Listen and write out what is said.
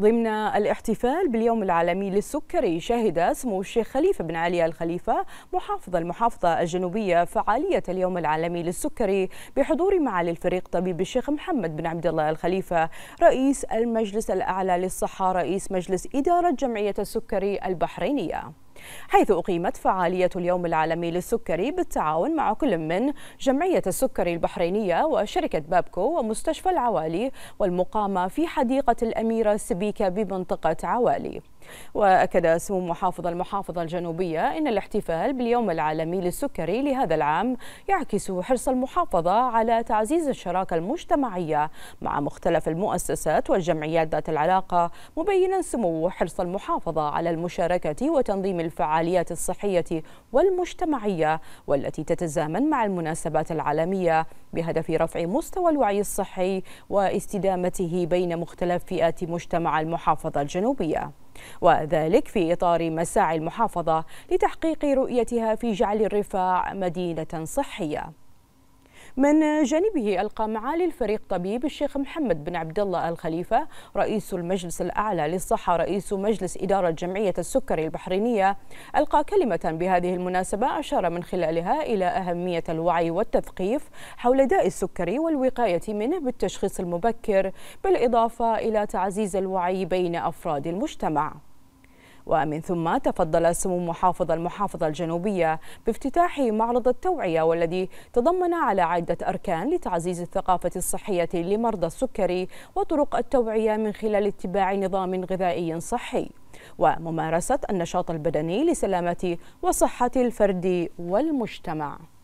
ضمن الاحتفال باليوم العالمي للسكري شهد سمو الشيخ خليفة بن علي الخليفة محافظ المحافظة الجنوبية فعالية اليوم العالمي للسكري بحضور معالي الفريق طبيب الشيخ محمد بن عبد الله الخليفة رئيس المجلس الأعلى للصحة رئيس مجلس إدارة جمعية السكري البحرينية حيث أقيمت فعالية اليوم العالمي للسكري بالتعاون مع كل من جمعية السكري البحرينية وشركة بابكو ومستشفى العوالي والمقامة في حديقة الأميرة سبيكة بمنطقة عوالي وأكد سمو محافظ المحافظة الجنوبية أن الاحتفال باليوم العالمي للسكري لهذا العام يعكس حرص المحافظة على تعزيز الشراكة المجتمعية مع مختلف المؤسسات والجمعيات ذات العلاقة مبينا سمو حرص المحافظة على المشاركة وتنظيم الفعاليات الصحية والمجتمعية والتي تتزامن مع المناسبات العالمية بهدف رفع مستوى الوعي الصحي واستدامته بين مختلف فئات مجتمع المحافظة الجنوبية وذلك في إطار مساعي المحافظة لتحقيق رؤيتها في جعل الرفاع مدينة صحية من جانبه ألقى معالي الفريق طبيب الشيخ محمد بن عبد الله الخليفة رئيس المجلس الأعلى للصحة رئيس مجلس إدارة جمعية السكري البحرينية ألقى كلمة بهذه المناسبة أشار من خلالها إلى أهمية الوعي والتثقيف حول داء السكري والوقاية منه بالتشخيص المبكر بالإضافة إلى تعزيز الوعي بين أفراد المجتمع ومن ثم تفضل سمو محافظ المحافظة الجنوبية بافتتاح معرض التوعية والذي تضمن على عدة أركان لتعزيز الثقافة الصحية لمرضى السكري وطرق التوعية من خلال اتباع نظام غذائي صحي وممارسة النشاط البدني لسلامة وصحة الفرد والمجتمع